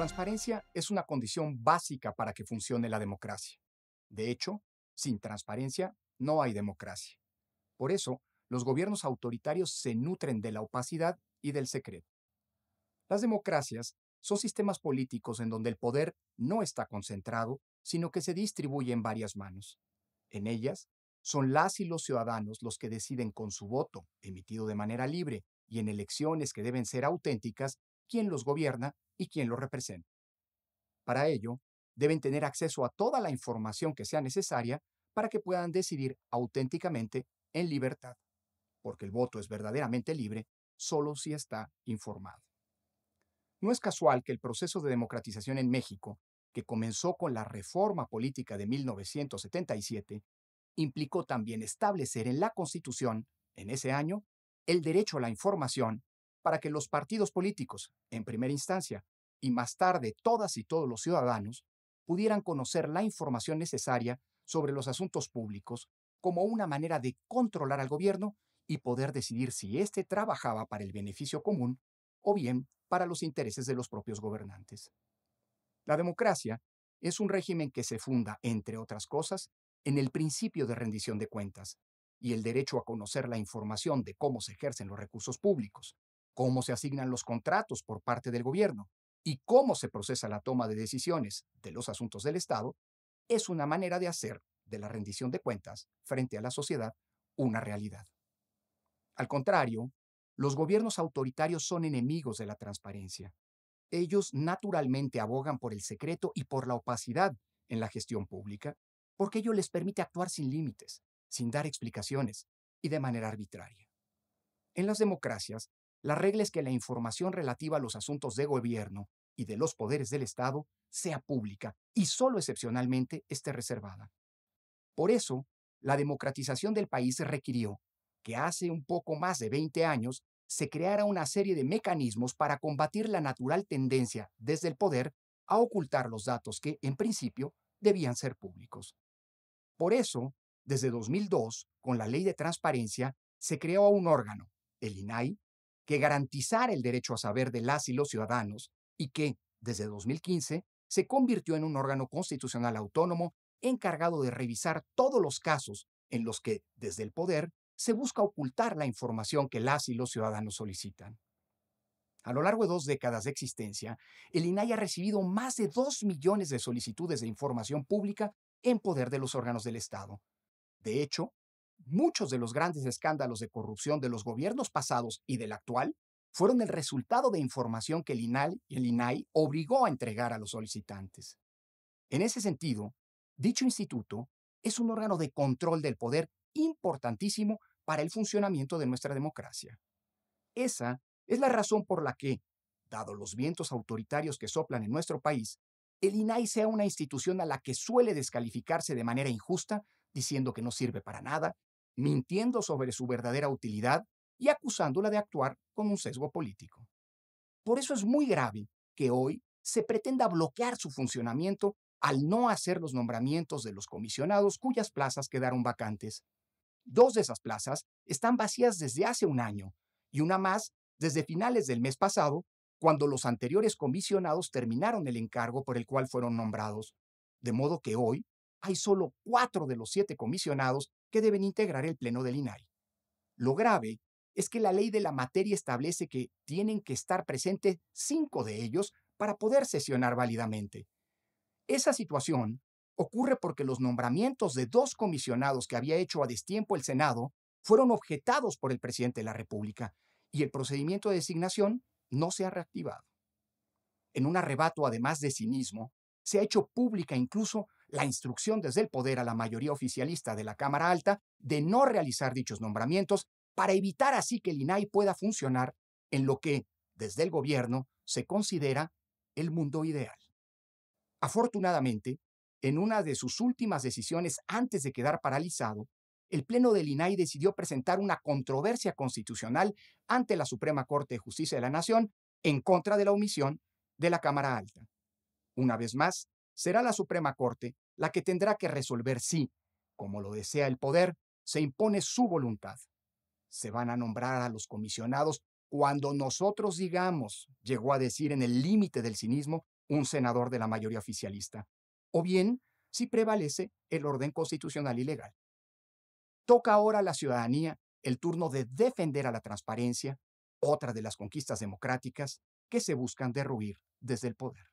transparencia es una condición básica para que funcione la democracia. De hecho, sin transparencia no hay democracia. Por eso, los gobiernos autoritarios se nutren de la opacidad y del secreto. Las democracias son sistemas políticos en donde el poder no está concentrado, sino que se distribuye en varias manos. En ellas, son las y los ciudadanos los que deciden con su voto, emitido de manera libre y en elecciones que deben ser auténticas, quién los gobierna y quien lo representa. Para ello, deben tener acceso a toda la información que sea necesaria para que puedan decidir auténticamente en libertad, porque el voto es verdaderamente libre solo si está informado. No es casual que el proceso de democratización en México, que comenzó con la reforma política de 1977, implicó también establecer en la Constitución, en ese año, el derecho a la información para que los partidos políticos, en primera instancia, y más tarde todas y todos los ciudadanos, pudieran conocer la información necesaria sobre los asuntos públicos como una manera de controlar al gobierno y poder decidir si éste trabajaba para el beneficio común o bien para los intereses de los propios gobernantes. La democracia es un régimen que se funda, entre otras cosas, en el principio de rendición de cuentas y el derecho a conocer la información de cómo se ejercen los recursos públicos, cómo se asignan los contratos por parte del gobierno y cómo se procesa la toma de decisiones de los asuntos del Estado, es una manera de hacer de la rendición de cuentas frente a la sociedad una realidad. Al contrario, los gobiernos autoritarios son enemigos de la transparencia. Ellos naturalmente abogan por el secreto y por la opacidad en la gestión pública, porque ello les permite actuar sin límites, sin dar explicaciones y de manera arbitraria. En las democracias, la regla es que la información relativa a los asuntos de gobierno y de los poderes del Estado sea pública y solo excepcionalmente esté reservada. Por eso, la democratización del país requirió que hace un poco más de 20 años se creara una serie de mecanismos para combatir la natural tendencia desde el poder a ocultar los datos que, en principio, debían ser públicos. Por eso, desde 2002, con la Ley de Transparencia, se creó un órgano, el INAI, que garantizar el derecho a saber de las y los ciudadanos y que, desde 2015, se convirtió en un órgano constitucional autónomo encargado de revisar todos los casos en los que, desde el poder, se busca ocultar la información que las y los ciudadanos solicitan. A lo largo de dos décadas de existencia, el INAI ha recibido más de dos millones de solicitudes de información pública en poder de los órganos del Estado. De hecho, Muchos de los grandes escándalos de corrupción de los gobiernos pasados y del actual fueron el resultado de información que el y el INAI obligó a entregar a los solicitantes. En ese sentido, dicho instituto es un órgano de control del poder importantísimo para el funcionamiento de nuestra democracia. Esa es la razón por la que, dado los vientos autoritarios que soplan en nuestro país, el INAI sea una institución a la que suele descalificarse de manera injusta, diciendo que no sirve para nada, mintiendo sobre su verdadera utilidad y acusándola de actuar con un sesgo político. Por eso es muy grave que hoy se pretenda bloquear su funcionamiento al no hacer los nombramientos de los comisionados cuyas plazas quedaron vacantes. Dos de esas plazas están vacías desde hace un año y una más desde finales del mes pasado, cuando los anteriores comisionados terminaron el encargo por el cual fueron nombrados. De modo que hoy hay solo cuatro de los siete comisionados que deben integrar el Pleno del INAI. Lo grave es que la ley de la materia establece que tienen que estar presentes cinco de ellos para poder sesionar válidamente. Esa situación ocurre porque los nombramientos de dos comisionados que había hecho a destiempo el Senado fueron objetados por el presidente de la República y el procedimiento de designación no se ha reactivado. En un arrebato, además de cinismo, se ha hecho pública incluso la instrucción desde el poder a la mayoría oficialista de la Cámara Alta de no realizar dichos nombramientos para evitar así que el INAI pueda funcionar en lo que, desde el gobierno, se considera el mundo ideal. Afortunadamente, en una de sus últimas decisiones antes de quedar paralizado, el Pleno del INAI decidió presentar una controversia constitucional ante la Suprema Corte de Justicia de la Nación en contra de la omisión de la Cámara Alta. Una vez más, será la Suprema Corte la que tendrá que resolver si, como lo desea el poder, se impone su voluntad. Se van a nombrar a los comisionados cuando nosotros digamos, llegó a decir en el límite del cinismo un senador de la mayoría oficialista, o bien si prevalece el orden constitucional y legal. Toca ahora a la ciudadanía el turno de defender a la transparencia, otra de las conquistas democráticas que se buscan derruir desde el poder.